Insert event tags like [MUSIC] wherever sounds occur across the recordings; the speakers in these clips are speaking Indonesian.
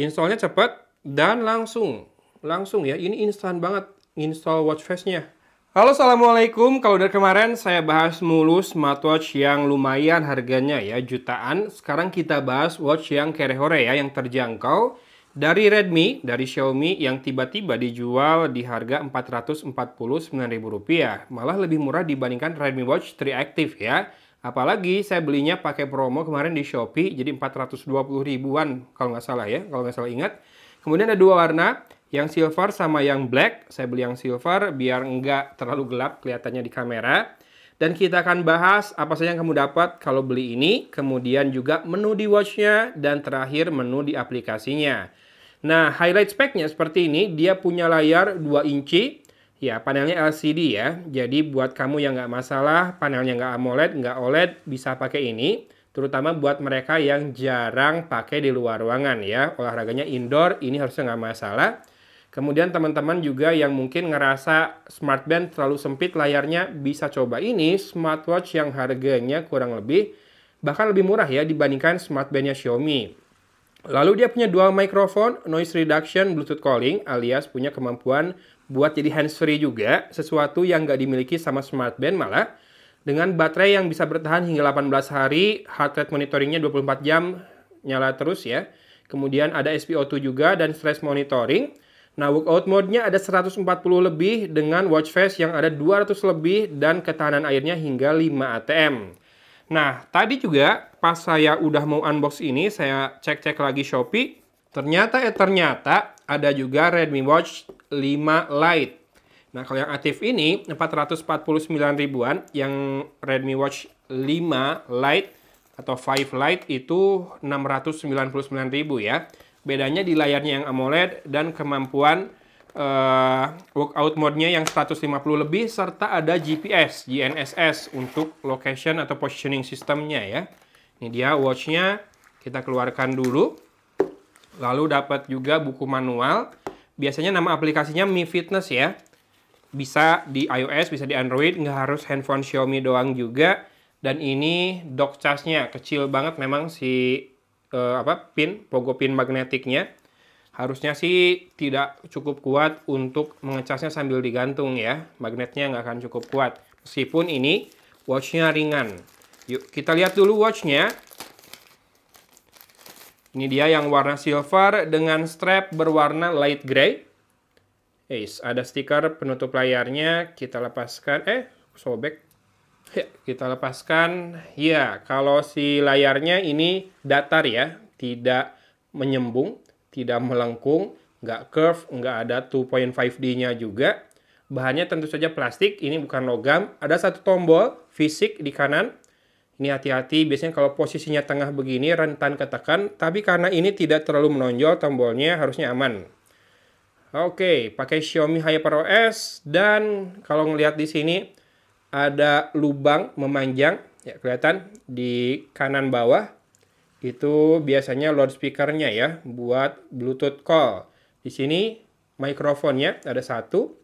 Installnya cepat dan langsung. Langsung ya, ini instan banget install watch face nya Halo, Assalamualaikum. Kalau dari kemarin saya bahas mulu smartwatch yang lumayan harganya ya, jutaan. Sekarang kita bahas watch yang kere-hore ya, yang terjangkau. Dari Redmi, dari Xiaomi yang tiba-tiba dijual di harga Rp449.000. Malah lebih murah dibandingkan Redmi Watch 3 Active ya. Apalagi saya belinya pakai promo kemarin di Shopee, jadi 420 ribuan kalau nggak salah ya, kalau nggak salah ingat. Kemudian ada dua warna, yang silver sama yang black. Saya beli yang silver biar nggak terlalu gelap kelihatannya di kamera. Dan kita akan bahas apa saja yang kamu dapat kalau beli ini, kemudian juga menu di watchnya, dan terakhir menu di aplikasinya. Nah, highlight speknya seperti ini, dia punya layar 2 inci, Ya, panelnya LCD ya. Jadi buat kamu yang nggak masalah, panelnya nggak AMOLED, nggak OLED, bisa pakai ini. Terutama buat mereka yang jarang pakai di luar ruangan ya. Olahraganya indoor, ini harusnya nggak masalah. Kemudian teman-teman juga yang mungkin ngerasa smartband terlalu sempit layarnya, bisa coba ini smartwatch yang harganya kurang lebih, bahkan lebih murah ya dibandingkan smartbandnya Xiaomi. Lalu dia punya dual microphone, noise reduction, bluetooth calling alias punya kemampuan buat jadi hands-free juga, sesuatu yang nggak dimiliki sama smartband malah, dengan baterai yang bisa bertahan hingga 18 hari, heart rate monitoringnya 24 jam, nyala terus ya. Kemudian ada SPO2 juga dan stress monitoring. Nah, workout mode-nya ada 140 lebih dengan watch face yang ada 200 lebih dan ketahanan airnya hingga 5 ATM. Nah, tadi juga pas saya udah mau unbox ini, saya cek-cek lagi Shopee, Ternyata eh ternyata ada juga Redmi Watch 5 Lite. Nah, kalau yang aktif ini 449 ribuan, yang Redmi Watch 5 Lite atau 5 Lite itu 699 ribu ya. Bedanya di layarnya yang AMOLED dan kemampuan uh, workout mode-nya yang 150 lebih serta ada GPS, GNSS untuk location atau positioning sistemnya ya. Ini dia watch-nya, kita keluarkan dulu. Lalu dapat juga buku manual. Biasanya nama aplikasinya Mi Fitness ya. Bisa di iOS, bisa di Android, nggak harus handphone Xiaomi doang juga. Dan ini dock charge-nya kecil banget memang si uh, apa pin, pogo pin magnetiknya. Harusnya sih tidak cukup kuat untuk mengecasnya sambil digantung ya. Magnetnya nggak akan cukup kuat. Meskipun ini watchnya ringan. Yuk kita lihat dulu watchnya. Ini dia yang warna silver dengan strap berwarna light gray. Eis, ada stiker penutup layarnya. Kita lepaskan. Eh, sobek. Ya, kita lepaskan. Ya, kalau si layarnya ini datar ya. Tidak menyembung, tidak melengkung, nggak curve, nggak ada 2.5D-nya juga. Bahannya tentu saja plastik, ini bukan logam. Ada satu tombol fisik di kanan ini hati-hati, biasanya kalau posisinya tengah begini rentan ketekan, tapi karena ini tidak terlalu menonjol tombolnya harusnya aman. Oke, pakai Xiaomi HyperOS dan kalau ngelihat di sini ada lubang memanjang, ya kelihatan di kanan bawah. Itu biasanya loudspeakernya ya buat Bluetooth call. Di sini mikrofonnya ada satu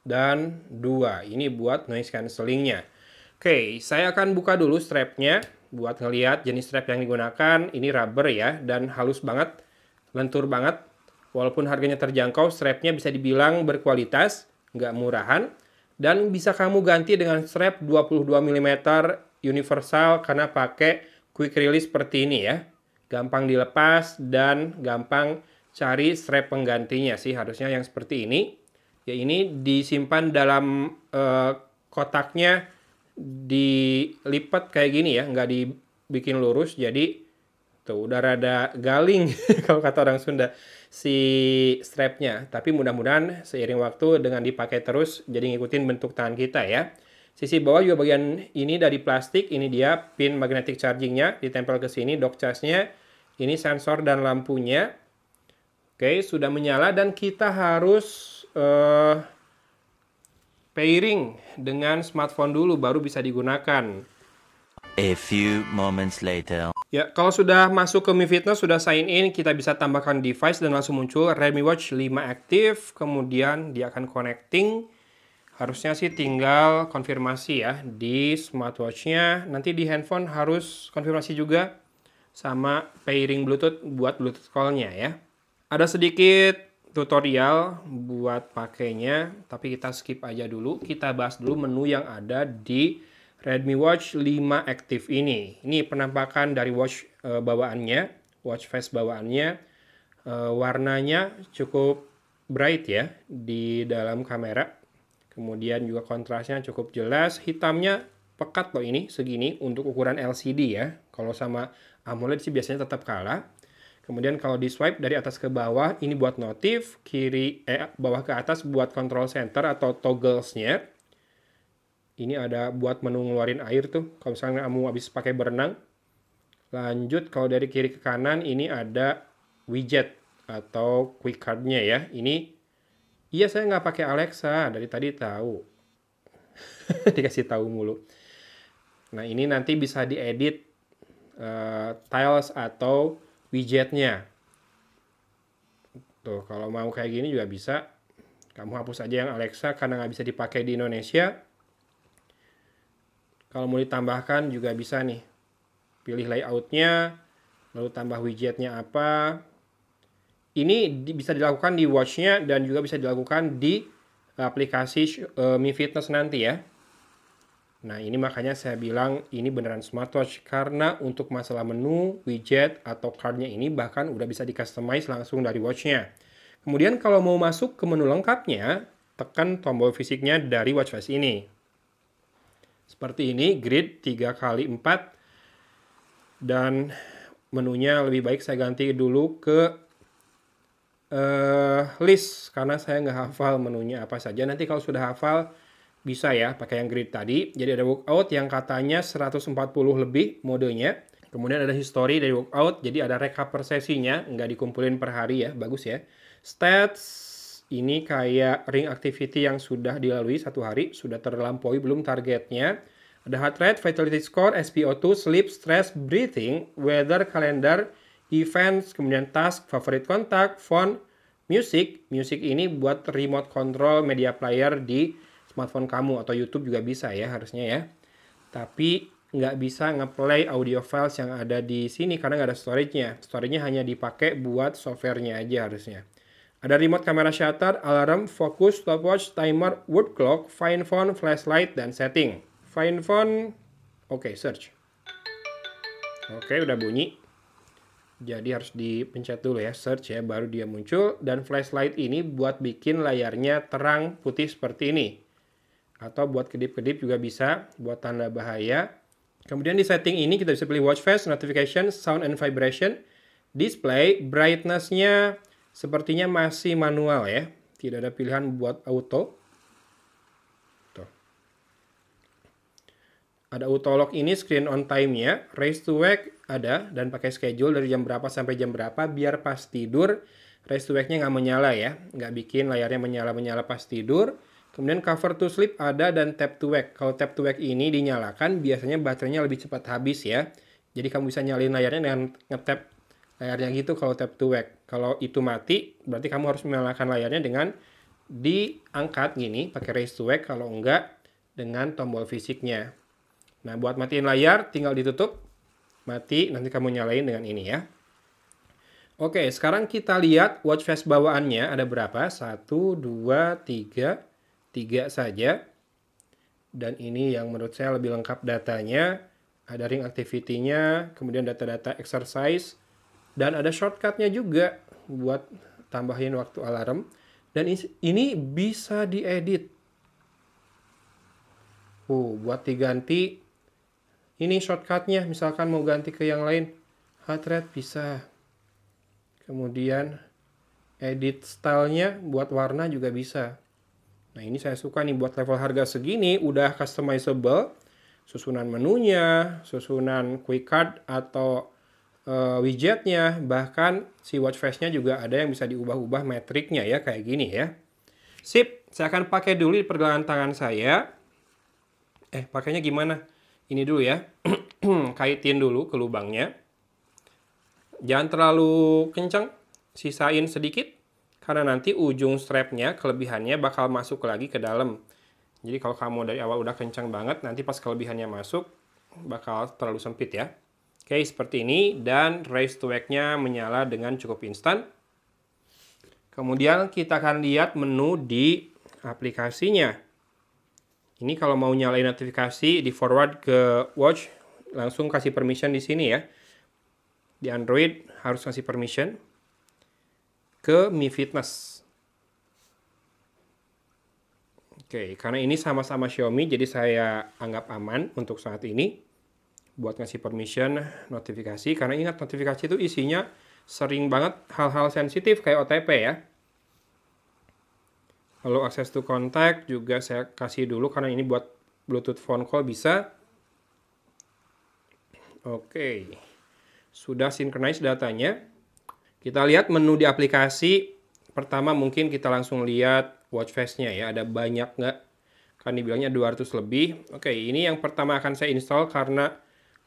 dan dua. Ini buat noise cancellingnya. nya Oke, saya akan buka dulu strapnya buat ngelihat jenis strap yang digunakan. Ini rubber ya, dan halus banget, lentur banget. Walaupun harganya terjangkau, strapnya bisa dibilang berkualitas, nggak murahan. Dan bisa kamu ganti dengan strap 22 mm universal karena pakai quick release seperti ini ya. Gampang dilepas dan gampang cari strap penggantinya sih harusnya yang seperti ini. Ya ini disimpan dalam uh, kotaknya dilipat kayak gini ya, nggak dibikin lurus, jadi tuh udah rada galing [LAUGHS] kalau kata orang Sunda si strapnya. Tapi mudah-mudahan seiring waktu dengan dipakai terus, jadi ngikutin bentuk tangan kita ya. Sisi bawah juga bagian ini dari plastik, ini dia pin magnetic chargingnya, ditempel ke sini dock charge-nya, ini sensor dan lampunya. Oke, sudah menyala dan kita harus uh, pairing dengan smartphone dulu baru bisa digunakan. A few moments later. Ya, kalau sudah masuk ke Mi Fitness, sudah sign in, kita bisa tambahkan device dan langsung muncul Redmi Watch 5 Active. Kemudian dia akan connecting. Harusnya sih tinggal konfirmasi ya di smartwatchnya. Nanti di handphone harus konfirmasi juga sama pairing Bluetooth buat Bluetooth call-nya ya. Ada sedikit tutorial buat pakainya, tapi kita skip aja dulu. Kita bahas dulu menu yang ada di Redmi Watch 5 Active ini. Ini penampakan dari watch e, bawaannya, watch face bawaannya. E, warnanya cukup bright ya di dalam kamera. Kemudian juga kontrasnya cukup jelas, hitamnya pekat loh ini segini untuk ukuran LCD ya. Kalau sama AMOLED sih biasanya tetap kalah Kemudian kalau di swipe dari atas ke bawah, ini buat notif, kiri eh, bawah ke atas buat control center atau toggles-nya. Ini ada buat menu ngeluarin air tuh, kalau misalnya kamu habis pakai berenang. Lanjut, kalau dari kiri ke kanan, ini ada widget atau quick card-nya ya. Ini, iya saya nggak pakai Alexa, dari tadi tahu. [LAUGHS] Dikasih tahu mulu. Nah, ini nanti bisa diedit uh, tiles atau widgetnya. Tuh, kalau mau kayak gini juga bisa. Kamu hapus aja yang Alexa karena nggak bisa dipakai di Indonesia. Kalau mau ditambahkan juga bisa nih. Pilih layoutnya, lalu tambah widgetnya apa. Ini bisa dilakukan di watchnya dan juga bisa dilakukan di aplikasi eh, Mi Fitness nanti ya. Nah, ini makanya saya bilang ini beneran smartwatch karena untuk masalah menu, widget, atau cardnya ini bahkan udah bisa di-customize langsung dari watchnya. Kemudian kalau mau masuk ke menu lengkapnya, tekan tombol fisiknya dari watch face ini. Seperti ini, grid 3x4 dan menunya lebih baik saya ganti dulu ke uh, list karena saya nggak hafal menunya apa saja. Nanti kalau sudah hafal, bisa ya pakai yang grid tadi. Jadi ada workout yang katanya 140 lebih modenya. Kemudian ada history dari workout, jadi ada recap per sesinya, nggak dikumpulin per hari ya, bagus ya. Stats, ini kayak ring activity yang sudah dilalui satu hari, sudah terlampaui belum targetnya. Ada heart rate, vitality score, SpO2, sleep, stress, breathing, weather, calendar, events, kemudian task, favorite contact, phone music. Music ini buat remote control media player di smartphone kamu atau YouTube juga bisa ya harusnya ya. Tapi nggak bisa ngeplay audio files yang ada di sini karena nggak ada storage-nya. Storage-nya hanya dipakai buat software-nya aja harusnya. Ada remote kamera shutter, alarm, fokus, stopwatch, timer, wood clock, find phone, flashlight, dan setting. Find phone, oke okay, search. Oke okay, udah bunyi. Jadi harus dipencet dulu ya, search ya, baru dia muncul. Dan flashlight ini buat bikin layarnya terang putih seperti ini atau buat kedip-kedip juga bisa buat tanda bahaya. Kemudian di setting ini kita bisa pilih watch face, notification, sound and vibration, display, brightness-nya sepertinya masih manual ya. Tidak ada pilihan buat auto. Tuh. Ada auto lock ini screen on time-nya, race to wake ada dan pakai schedule dari jam berapa sampai jam berapa biar pas tidur race to wake-nya nggak menyala ya, nggak bikin layarnya menyala-menyala pas tidur Kemudian cover to sleep ada dan tap to wake. Kalau tap to wake ini dinyalakan biasanya baterainya lebih cepat habis ya. Jadi kamu bisa nyalin layarnya dengan ngetap layarnya gitu kalau tap to wake. Kalau itu mati berarti kamu harus menyalakan layarnya dengan diangkat gini pakai raise to wake kalau enggak dengan tombol fisiknya. Nah, buat matiin layar tinggal ditutup, mati nanti kamu nyalain dengan ini ya. Oke, sekarang kita lihat watch face bawaannya ada berapa? 1 2 3 3 saja. Dan ini yang menurut saya lebih lengkap datanya. Ada ring activity-nya, kemudian data-data exercise, dan ada shortcutnya juga buat tambahin waktu alarm. Dan ini bisa diedit. Uh, buat diganti, ini shortcutnya. Misalkan mau ganti ke yang lain, heart rate bisa. Kemudian edit stylenya buat warna juga bisa. Nah ini saya suka nih buat level harga segini udah customizable. Susunan menunya, susunan quick card atau uh, widgetnya, bahkan si watch face-nya juga ada yang bisa diubah-ubah metriknya ya kayak gini ya. Sip, saya akan pakai dulu di pergelangan tangan saya. Eh, pakainya gimana? Ini dulu ya. [CLEARS THROAT] Kaitin dulu ke lubangnya. Jangan terlalu kencang, sisain sedikit karena nanti ujung strapnya kelebihannya bakal masuk lagi ke dalam. Jadi kalau kamu dari awal udah kencang banget, nanti pas kelebihannya masuk bakal terlalu sempit ya. Oke, seperti ini dan raise to wake-nya menyala dengan cukup instan. Kemudian kita akan lihat menu di aplikasinya. Ini kalau mau nyalain notifikasi di forward ke watch langsung kasih permission di sini ya. Di Android harus kasih permission ke Mi Fitness. Oke, karena ini sama-sama Xiaomi, jadi saya anggap aman untuk saat ini buat ngasih permission notifikasi. Karena ingat notifikasi itu isinya sering banget hal-hal sensitif kayak OTP ya. Lalu akses to contact juga saya kasih dulu karena ini buat Bluetooth phone call bisa. Oke, sudah synchronize datanya. Kita lihat menu di aplikasi. Pertama mungkin kita langsung lihat watch face-nya ya. Ada banyak nggak? Kan dibilangnya 200 lebih. Oke, ini yang pertama akan saya install karena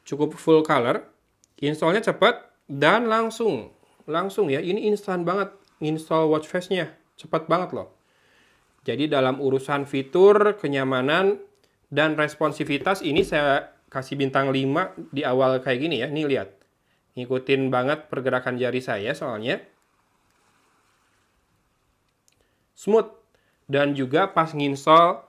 cukup full color. Installnya cepat dan langsung. Langsung ya. Ini instan banget install watch face-nya. Cepat banget loh. Jadi dalam urusan fitur, kenyamanan, dan responsivitas ini saya kasih bintang 5 di awal kayak gini ya. ini lihat ngikutin banget pergerakan jari saya soalnya. Smooth. Dan juga pas nginstall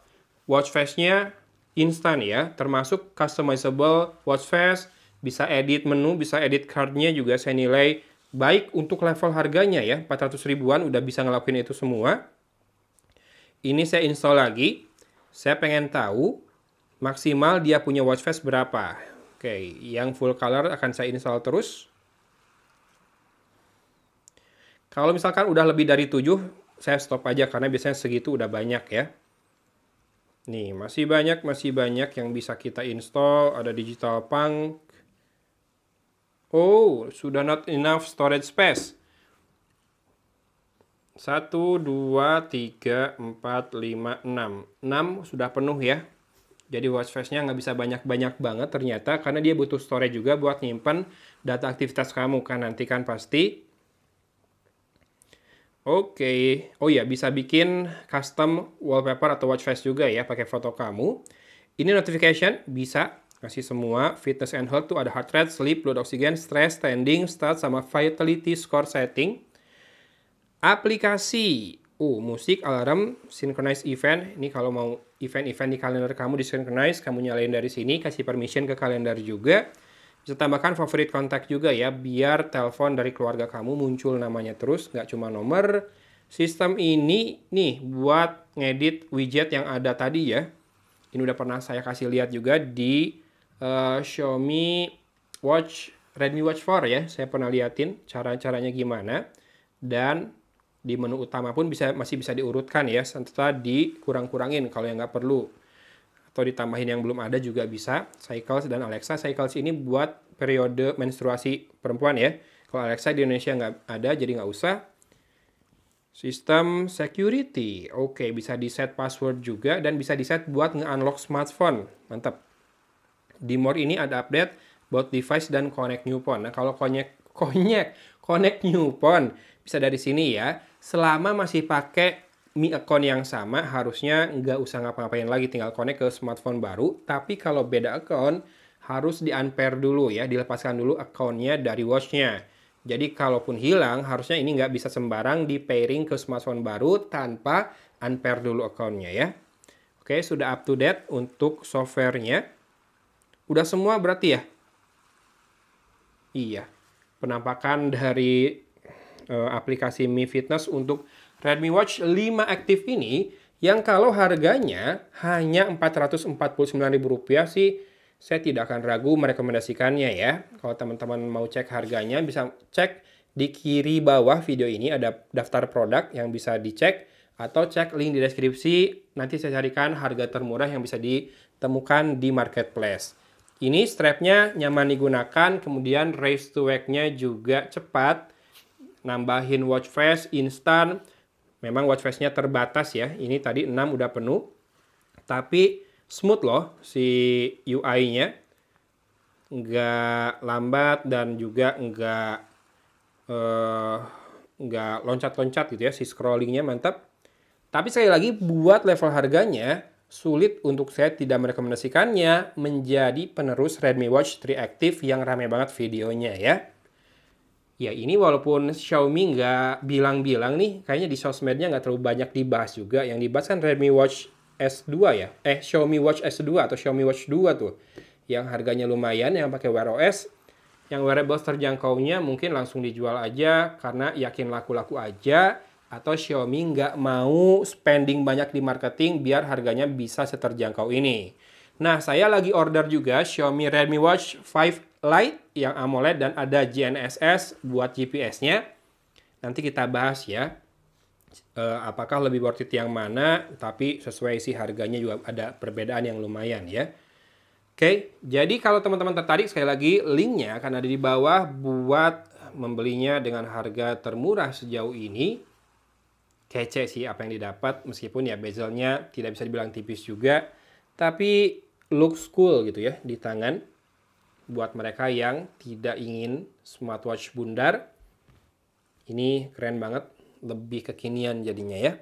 watch face-nya instan ya, termasuk customizable watch face, bisa edit menu, bisa edit card-nya juga saya nilai baik untuk level harganya ya, 400 ribuan udah bisa ngelakuin itu semua. Ini saya install lagi, saya pengen tahu maksimal dia punya watch face berapa. Oke, okay. yang full color akan saya install terus. Kalau misalkan udah lebih dari 7, saya stop aja karena biasanya segitu udah banyak ya. Nih, masih banyak, masih banyak yang bisa kita install. Ada Digital Punk. Oh, sudah not enough storage space. 1, 2, 3, 4, 5, 6. 6 sudah penuh ya. Jadi watch face nya nggak bisa banyak-banyak banget ternyata karena dia butuh storage juga buat nyimpan data aktivitas kamu kan nanti kan pasti. Oke, okay. oh ya bisa bikin custom wallpaper atau watch face juga ya pakai foto kamu. Ini notification bisa kasih semua fitness and health tuh ada heart rate, sleep, blood oxygen, stress, standing, start sama vitality score setting. Aplikasi U. Musik, alarm, synchronize event. Ini kalau mau event-event di kalender kamu di synchronize, kamu nyalain dari sini, kasih permission ke kalender juga. Bisa tambahkan favorite kontak juga ya, biar telepon dari keluarga kamu muncul namanya terus, nggak cuma nomor. Sistem ini nih buat ngedit widget yang ada tadi ya. Ini udah pernah saya kasih lihat juga di uh, Xiaomi Watch Redmi Watch 4 ya. Saya pernah liatin cara-caranya gimana. Dan di menu utama pun bisa masih bisa diurutkan ya serta dikurang-kurangin kalau yang nggak perlu atau ditambahin yang belum ada juga bisa cycles dan Alexa cycles ini buat periode menstruasi perempuan ya kalau Alexa di Indonesia nggak ada jadi nggak usah sistem security oke okay, bisa di set password juga dan bisa di set buat nge-unlock smartphone mantap di more ini ada update buat device dan connect new phone nah kalau connect [LAUGHS] connect connect new phone bisa dari sini ya. Selama masih pakai Mi account yang sama harusnya nggak usah ngapa-ngapain lagi tinggal connect ke smartphone baru. Tapi kalau beda account harus di unpair dulu ya, dilepaskan dulu accountnya dari watchnya. Jadi kalaupun hilang harusnya ini nggak bisa sembarang di pairing ke smartphone baru tanpa unpair dulu accountnya ya. Oke sudah up to date untuk softwarenya. Udah semua berarti ya? Iya. Penampakan dari Eh, aplikasi Mi Fitness untuk Redmi Watch 5 Active ini yang kalau harganya hanya Rp449.000 sih saya tidak akan ragu merekomendasikannya ya. Kalau teman-teman mau cek harganya bisa cek di kiri bawah video ini ada daftar produk yang bisa dicek atau cek link di deskripsi nanti saya carikan harga termurah yang bisa ditemukan di marketplace. Ini strapnya nyaman digunakan, kemudian raise to wake-nya juga cepat nambahin watch face instan. Memang watch face-nya terbatas ya. Ini tadi 6 udah penuh. Tapi smooth loh si UI-nya. Nggak lambat dan juga nggak eh, nggak loncat-loncat gitu ya. Si scrollingnya mantap. Tapi sekali lagi buat level harganya sulit untuk saya tidak merekomendasikannya menjadi penerus Redmi Watch 3 Active yang rame banget videonya ya ya ini walaupun Xiaomi nggak bilang-bilang nih, kayaknya di sosmednya nggak terlalu banyak dibahas juga. Yang dibahas kan Redmi Watch S2 ya, eh Xiaomi Watch S2 atau Xiaomi Watch 2 tuh, yang harganya lumayan, yang pakai Wear OS, yang wearables terjangkaunya mungkin langsung dijual aja karena yakin laku-laku aja, atau Xiaomi nggak mau spending banyak di marketing biar harganya bisa seterjangkau ini. Nah, saya lagi order juga Xiaomi Redmi Watch Lite yang AMOLED dan ada GNSS buat GPS-nya. Nanti kita bahas ya, eh, apakah lebih worth it yang mana, tapi sesuai sih harganya juga ada perbedaan yang lumayan ya. Oke, jadi kalau teman-teman tertarik, sekali lagi linknya akan ada di bawah buat membelinya dengan harga termurah sejauh ini. Kece sih apa yang didapat, meskipun ya bezelnya tidak bisa dibilang tipis juga, tapi looks cool gitu ya di tangan buat mereka yang tidak ingin smartwatch bundar. Ini keren banget, lebih kekinian jadinya ya.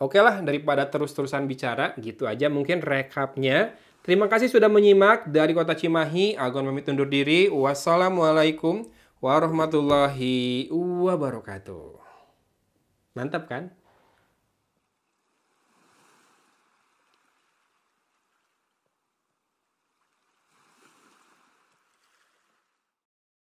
Oke lah, daripada terus-terusan bicara, gitu aja mungkin rekapnya. Terima kasih sudah menyimak dari kota Cimahi. Agon pamit undur diri. Wassalamualaikum warahmatullahi wabarakatuh. Mantap kan?